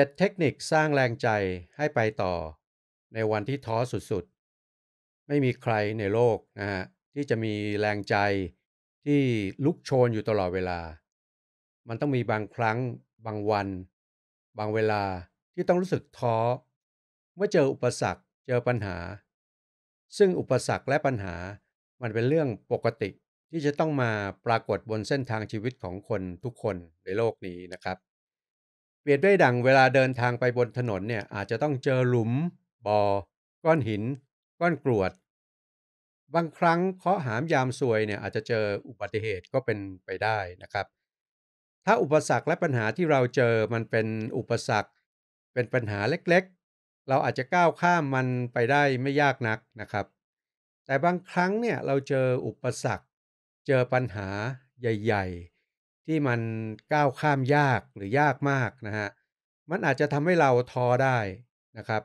7เทคนิคสร้างแรงใจให้ไปต่อในวันที่ท้อสุดๆ ไม่มีใครในโลกนะฮะที่จะมีแรงใจที่ลุกโชนอยู่ตลอดเวลา มันต้องมีบางครั้งบางวัน บางเวลาที่ต้องรู้สึกท้อเมื่อเจออุปสรรคเจอปัญหา ซึ่งอุปสรรคและปัญหา มันเป็นเรื่องปกติที่จะต้องมาปรากฏบนเส้นทางชีวิตของคนทุกคนในโลกนี้นะครับเปรียบได้ดังเวลาเดินทางไปบนถนนเนี่ยอาจจะต้องเจอหลุมบ่อก้อนหิน ก้อนกรวด บางครั้งเคาะหามยามซวยเนี่ยอาจจะเจออุบัติเหตุก็เป็นไปได้นะครับ ถ้าอุปสรรคและปัญหาที่เราเจอมันเป็นอุปสรรค เป็นปัญหาเล็กๆ เราอาจจะก้าวข้ามมันไปได้ไม่ยากนักนะครับ แต่บางครั้งเนี่ย เราเจออุปสรรค เจอปัญหาใหญ่ ๆที่มันก้าวข้ามยากหรือยากมากนะฮะ มันอาจจะทำให้เราท้อได้นะครับ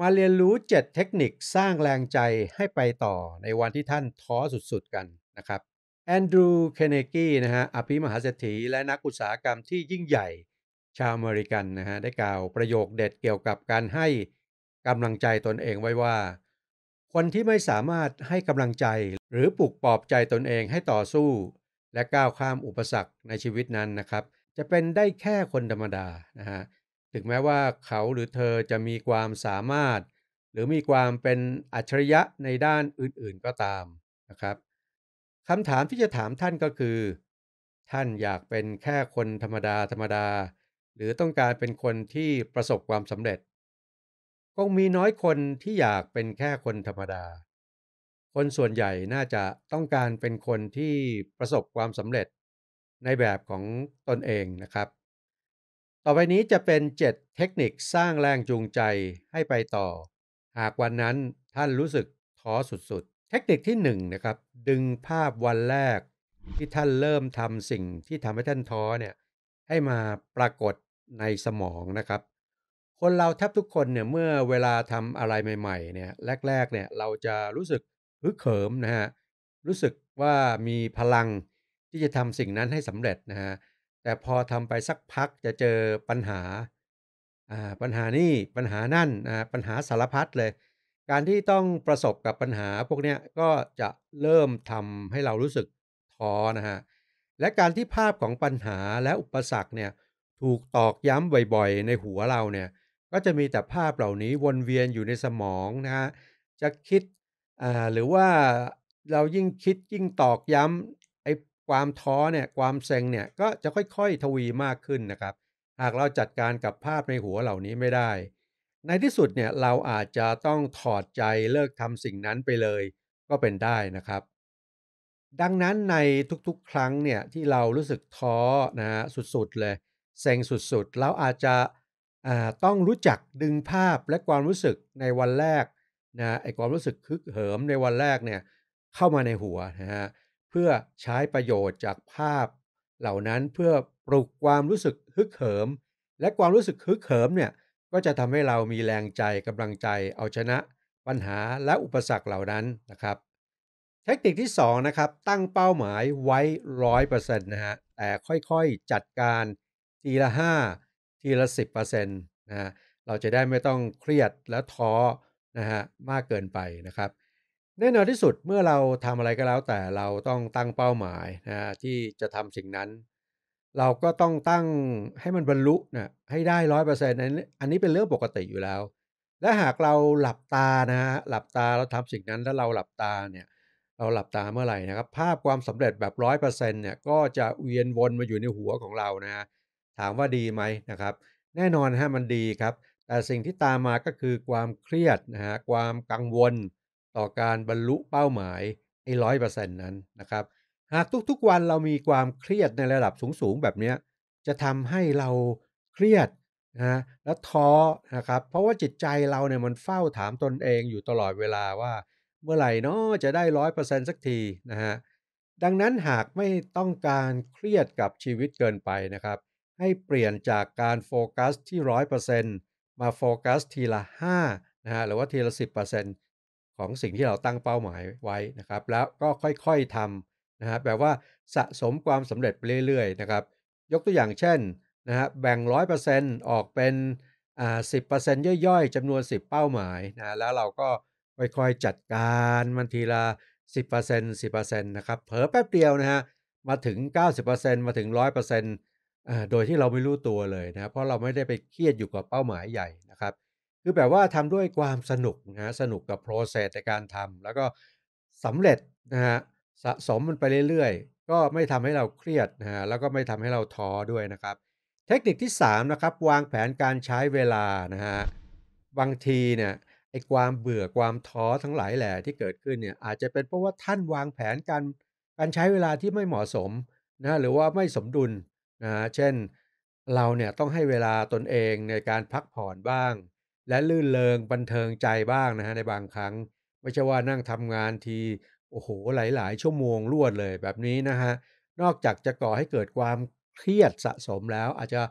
มาเรียนรู้ 7 เทคนิคสร้างแรงใจให้ไปต่อในวันที่ท่านท้อสุดๆกันนะครับแอนดรูว์เคนเนกีนะฮะอภิมหาเศรษฐีและนักอุตสาหกรรมที่ยิ่งใหญ่ชาวอเมริกันนะฮะได้กล่าวประโยคเด็ดเกี่ยวกับการให้กำลังใจตนเองไว้ว่า คนที่ไม่สามารถให้กำลังใจหรือปลุกปลอบใจตนเองให้ต่อสู้และก้าวข้ามอุปสรรคในชีวิตนั้นนะครับ จะเป็นได้แค่คนธรรมดานะฮะถึงแม้ว่าเขาหรือเธอจะมีความสามารถ หรือมีความเป็นอัจฉริยะในด้านอื่นๆก็ตามนะครับคำถามที่จะถามท่านก็คือ ท่านอยากเป็นแค่คนธรรมดาธรรมดา หรือต้องการเป็นคนที่ประสบความสำเร็จคงมีน้อยคนที่อยากเป็นแค่คนธรรมดาคนส่วนใหญ่น่าจะต้องการเป็นคนที่ประสบความสำเร็จในแบบของตนเองนะครับ ต่อไปนี้จะเป็น 7 เทคนิคสร้างแรงจูงใจให้ไปต่อ หากวันนั้นท่านรู้สึกท้อสุดๆ เทคนิคที่1นะครับ ดึงภาพวันแรกที่ท่านเริ่มทำสิ่งที่ทำให้ท่านท้อเนี่ยให้มาปรากฏในสมองนะครับ คนเราแทบทุกคนเนี่ยเมื่อเวลาทำอะไรใหม่ๆ เนี่ยแรกๆ เนี่ยเราจะรู้สึกฮึกเหิมนะฮะรู้สึกว่ามีพลังที่จะทำสิ่งนั้นให้สำเร็จนะฮะแต่พอทำไปสักพักจะเจอปัญหา อ่า ปัญหานี่ปัญหานั่นนะปัญหาสารพัดเลย การที่ต้องประสบกับปัญหาพวกนี้ก็จะเริ่มทำให้เรารู้สึกท้อนะฮะ และการที่ภาพของปัญหาและอุปสรรคเนี่ยถูกตอกย้ำบ่อยๆในหัวเราเนี่ยก็จะมีแต่ภาพเหล่านี้วนเวียนอยู่ในสมองนะฮะจะคิดอ่าหรือว่าเรายิ่งคิดยิ่งตอกย้ำไอ้ความท้อเนี่ยความเซ็งเนี่ยก็จะค่อยๆ ทวีมากขึ้นนะครับหากเราจัดการกับภาพในหัวเหล่านี้ไม่ได้ ในที่สุดเนี่ยเราอาจจะต้องถอดใจเลิกทำสิ่งนั้นไปเลย ก็เป็นได้นะครับ ดังนั้นในทุกๆครั้งเนี่ยที่เรารู้สึกท้อนะฮะสุดๆเลยเซ็ง สุด ๆ เราอาจจะอ่าต้องรู้จักดึงภาพและความรู้สึกในวันแรกนะไอความรู้สึกคึกเหิมในวันแรกเนี่ยเข้ามาในหัวนะฮะเพื่อใช้ประโยชน์จากภาพ เหล่านั้นเพื่อปลุกความรู้สึกฮึกเหิมและความรู้สึกฮึกเหิมเนี่ยก็จะทำให้เรามีแรงใจกำลังใจเอาชนะ ปัญหาและอุปสรรคเหล่านั้นนะครับเทคนิคที่2นะครับตั้งเป้าหมายไว้ร้อยเปอร์เซ็นต์นะฮะแต่ค่อยๆจัดการทีละ5ทีละ10%นะเราจะได้ไม่ต้องเครียดและท้อะฮะมากเกินไปนะครับแน่นอนที่สุดเมื่อเราทำอะไรก็แล้ว แต่เราต้องตั้งเป้าหมายนะฮะที่จะทำสิ่งนั้น เราก็ต้องตั้งให้มันบรรลุนะให้ได้ร้อยเปอร์เซ็นต์อันนี้เป็นเรื่องปกติอยู่แล้ว และหากเราหลับตานะฮะหลับตาเราทำสิ่งนั้นแล้วเราหลับตาเนี่ยเราหลับตาเมื่อไหร่นะครับ ภาพความสำเร็จแบบร้อยเปอร์เซ็นต์เนี่ยก็จะเวียนวนมาอยู่ในหัวของเรานะะถามว่าดีไหมนะครับแน่นอนฮะมันดีครับแต่สิ่งที่ตามมาก็คือความเครียดนะฮะความกังวล ต่อการบรรลุเป้าหมายไอ้ร้อยเปอร์เซ็นต์นั้นนะครับหากทุกๆวันเรามีความเครียดในระดับสูงๆแบบนี้จะทำให้เราเครียดนะแล้วท้อนะครับเพราะว่าจิตใจเราเนี่ยมันเฝ้าถามตนเองอยู่ตลอดเวลาว่า เมื่อไหร่เนาะจะได้ร้อยเปอร์เซ็นต์สักทีนะฮะดังนั้นหากไม่ต้องการเครียดกับชีวิตเกินไปนะครับให้เปลี่ยนจากการโฟกัสที่ร้อยเปอร์เซ็นต์มาโฟกัสทีละ5นะฮะหรือว่าทีละ 10%ของสิ่งที่เราตั้งเป้าหมายไว้นะครับแล้วก็ค่อยๆทำนะฮะแปลว่าสะสมความสำเร็จไปเรื่อยๆนะครับยกตัวอย่างเช่นนะฮะแบ่ง 100%ออกเป็นอ่าสิย่อยๆจำนวน10 เป้าหมายนะแล้วเราก็ค่อยๆจัดการมันทีละ 10% 10%นะครับเผลอแป๊บเดียวนะฮะมาถึง 90%มาถึง 100%โดยที่เราไม่รู้ตัวเลยนะเพราะเราไม่ได้ไปเครียดอยู่กับเป้าหมายใหญ่นะครับ คือแบบว่าทำด้วยความสนุกนะ สนุกกับโปรเซสในการทำแล้วก็สำเร็จนะฮะสะสมมันไปเรื่อยๆก็ไม่ทำให้เราเครียดนะฮะแล้วก็ไม่ทำให้เราท้อด้วยนะครับเทคนิคที่3นะครับวางแผนการใช้เวลานะฮะบางทีเนี่ยไอ้ความเบื่อความท้อทั้งหลายแหล่ที่เกิดขึ้นเนี่ยอาจจะเป็นเพราะว่าท่านวางแผนการการใช้เวลาที่ไม่เหมาะสมนะหรือว่าไม่สมดุลนะเช่นเราเนี่ยต้องให้เวลาตนเองในการพักผ่อนบ้าง และลื่นเลงบันเทิงใจบ้างนะฮะในบางครั้ง ไม่ใช่ว่านั่งทำงานทีโอ้โหหลายๆ ชั่วโมงรวดเลยแบบนี้นะฮะนอกจากจะก่อให้เกิดความเครียดสะสมแล้วอาจจะ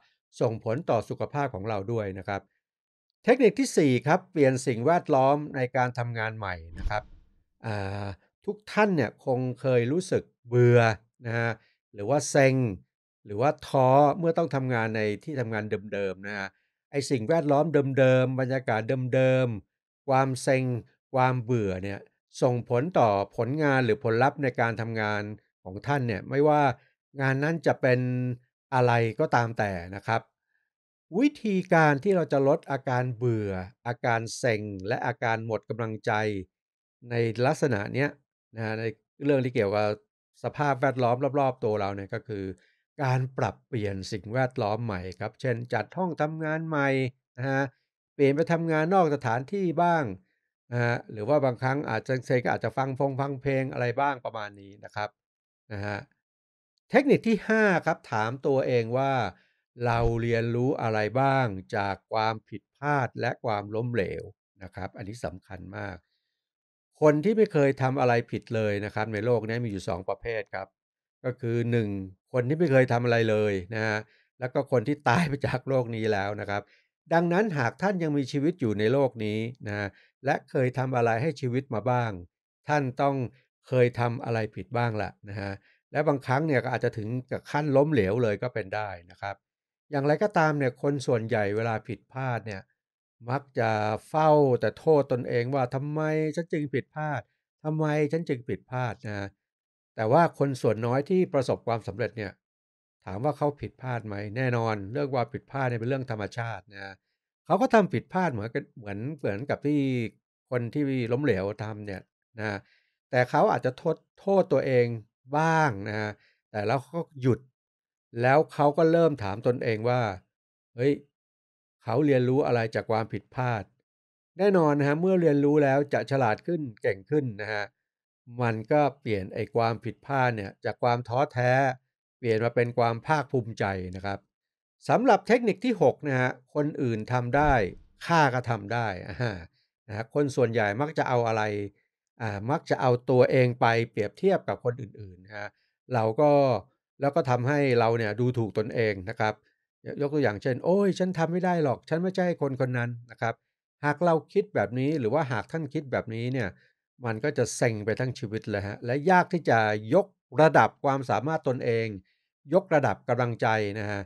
ส่งผลต่อสุขภาพของเราด้วยนะครับเทคนิคที่4ครับเปลี่ยนสิ่งแวดล้อมในการทำงานใหม่นะครับทุกท่านเนี่ยคงเคยรู้สึกเบื่อนะฮะหรือว่าเซ็งหรือว่าท้อเมื่อต้องทำงานในที่ทำงานเดิมๆนะฮะไอสิ่งแวดล้อมเดิมๆบรรยากาศเดิมๆ ความเซ็งความเบื่อเนี่ยส่งผลต่อผลงานหรือผลลัพธ์ในการทำงานของท่านเนี่ยไม่ว่างานนั้นจะเป็นอะไรก็ตามแต่นะครับ วิธีการที่เราจะลดอาการเบื่อ อาการเซ็งและอาการหมดกำลังใจในลักษณะเนี้ยนะฮะในเรื่องที่เกี่ยวกับสภาพแวดล้อมรอบ ๆ ตัวเราเนี่ยก็คือการปรับเปลี่ยนสิ่งแวดล้อมใหม่ครับ เช่นจัดห้องทำงานใหม่นะฮะ เปลี่ยนไปทำงานนอกสถานที่บ้างนะฮะหรือว่าบางครั้งอาจจะเซก็อาจจะฟังฟงฟังเพลงอะไรบ้างประมาณนี้นะครับนะฮะเทคนิคที่5ครับถามตัวเองว่าเราเรียนรู้อะไรบ้างจากความผิดพลาดและความล้มเหลวนะครับอันนี้สำคัญมาก คนที่ไม่เคยทำอะไรผิดเลยนะครับในโลกนี้มีอยู่ 2 ประเภทครับก็คือ1คนที่ไม่เคยทำอะไรเลยนะฮะแล้วก็คนที่ตายไปจากโลกนี้แล้วนะครับ ดังนั้นหากท่านยังมีชีวิตอยู่ในโลกนี้นะและเคยทำอะไรให้ชีวิตมาบ้าง ท่านต้องเคยทำอะไรผิดบ้างแหละนะฮะและบางครั้งเนี่ยก็อาจจะถึงกับขั้นล้มเหลวเลยก็เป็นได้นะครับ อย่างไรก็ตามเนี่ยคนส่วนใหญ่เวลาผิดพลาดเนี่ยมักจะเฝ้าแต่โทษตนเองว่าทำไมฉันจึงผิดพลาดทำไมฉันจึงผิดพลาดนะแต่ว่าคนส่วนน้อยที่ประสบความสำเร็จเนี่ย ถามว่าเขาผิดพลาดไหม แน่นอนเรื่องความผิดพลาดเนี่ยเป็นเรื่องธรรมชาตินะเขาก็ทำผิดพลาดเหมือนกันเหมือนเหมือนกับที่คนที่ล้มเหลวทำเนี่ยนะแต่เขาอาจจะโทษโทษตัวเองบ้างนะแต่แล้วเขาหยุด แล้วเขาก็เริ่มถามตนเองว่าเฮ้ยเขาเรียนรู้อะไรจากความผิดพลาด แน่นอนนะฮะเมื่อเรียนรู้แล้วจะฉลาดขึ้นเก่งขึ้นนะฮะมันก็เปลี่ยนไอ้ความผิดพลาดเนี่ยจากความท้อแท้เปลี่ยนมาเป็นความภาคภูมิใจนะครับสำหรับเทคนิคที่6นะฮะคนอื่นทำได้ข้าก็ทำได้นะฮะคนส่วนใหญ่มักจะเอาอะไรอ่ามักจะเอาตัวเองไปเปรียบเทียบกับคนอื่นๆนะฮะเราก็แล้วก็ทำให้เราเนี่ยดูถูกตนเองนะครับ ยกตัวอย่างเช่น โอ้ย ฉันทำไม่ได้หรอกฉันไม่ใช่คนคนนั้นนะครับ หากเราคิดแบบนี้หรือว่าหากท่านคิดแบบนี้เนี่ยมันก็จะเซ็งไปทั้งชีวิตเลยฮะ และยากที่จะยกระดับความสามารถตนเอง ยกระดับกำลังใจนะฮะ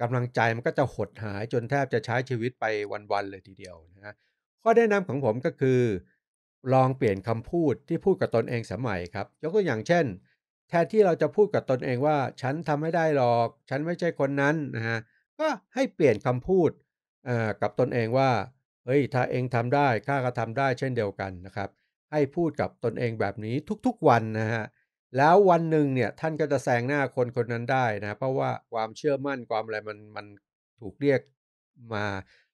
กำลังใจมันก็จะหดหายจนแทบจะใช้ชีวิตไปวันๆเลยทีเดียวนะฮะ ข้อแนะนำของผมก็คือ ลองเปลี่ยนคำพูดที่พูดกับตนเองสมัยครับ ยกตัวอย่างเช่น แทนที่เราจะพูดกับตนเองว่า ฉันทำไม่ได้หรอก ฉันไม่ใช่คนนั้นนะฮะ ก็ให้เปลี่ยนคำพูดกับตนเองว่าเฮ้ยถ้าเองทำได้ข้าก็ทำได้ เช่นเดียวกันนะครับให้พูดกับตนเองแบบนี้ทุกๆวันนะฮะแล้ววันหนึ่งเนี่ยท่านก็จะแซงหน้าคนคนนั้นได้นะเพราะว่าความเชื่อมั่นความอะไร มันมันถูกเรียกมา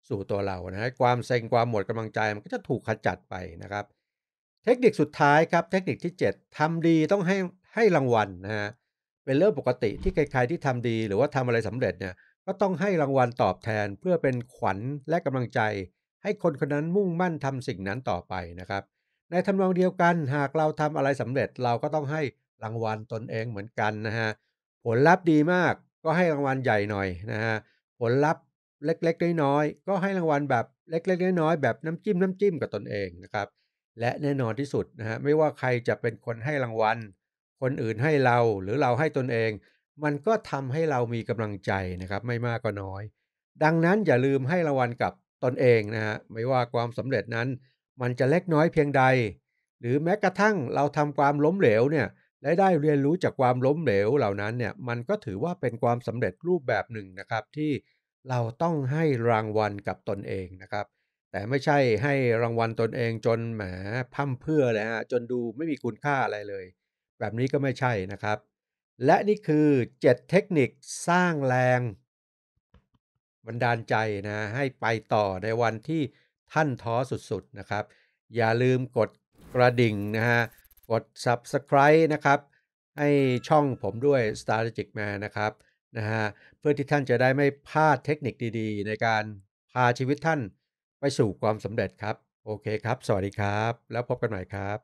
สู่ตัวเรานะฮะความเซงความหมดกำลังใจมันก็จะถูกขจัดไปนะครับ เทคนิคสุดท้ายครับ เทคนิคที่ 7 ทำดีต้องให้ให้รางวัลนะฮะเป็นเรื่องปกติที่ใคร ๆ ที่ทำดี หรือว่าทำอะไรสำเร็จเนี่ยก็ต้องให้รางวัลตอบแทน เพื่อเป็นขวัญและกำลังใจ ให้คนคนนั้นมุ่งมั่นทำสิ่งนั้นต่อไปนะครับในทำนองเดียวกันหากเราทำอะไรสำเร็จเราก็ต้องให้รางวัลตนเองเหมือนกันนะฮะผลลัพธ์ดีมากก็ให้รางวัลใหญ่หน่อยนะฮะผลลัพธ์เล็กๆน้อยๆก็ให้รางวัลแบบเล็กๆน้อยๆแบบน้ำจิ้มน้ำจิ้มกับตนเองนะครับและแน่นอนที่สุดนะฮะไม่ว่าใครจะเป็นคนให้รางวัล คนอื่นให้เราหรือเราให้ตนเอง มันก็ทำให้เรามีกำลังใจนะครับไม่มากก็น้อย ดังนั้นอย่าลืมให้รางวัลกับตนเองนะฮะไม่ว่าความสำเร็จนั้นมันจะเล็กน้อยเพียงใด หรือแม้กระทั่งเราทำความล้มเหลวเนี่ยและได้เรียนรู้จากความล้มเหลวเหล่านั้นเนี่ย มันก็ถือว่าเป็นความสำเร็จรูปแบบหนึ่งนะครับ ที่เราต้องให้รางวัลกับตนเองนะครับ แต่ไม่ใช่ให้รางวัลตนเองจนแหมพั่มเพื่อเลยฮะ จนดูไม่มีคุณค่าอะไรเลย แบบนี้ก็ไม่ใช่นะครับ และนี่คือ 7 เทคนิคสร้างแรงบันดาลใจนะให้ไปต่อในวันที่ท่านท้อสุดๆนะครับ อย่าลืมกดกระดิ่งนะฮะ กด subscribe นะครับ ให้ช่องผมด้วย Strategic Man นะครับ นะฮะ เพื่อที่ท่านจะได้ไม่พลาดเทคนิคดีๆ ในการพาชีวิตท่านไปสู่ความสำเร็จครับ โอเคครับ สวัสดีครับแล้วพบกันใหม่ครับ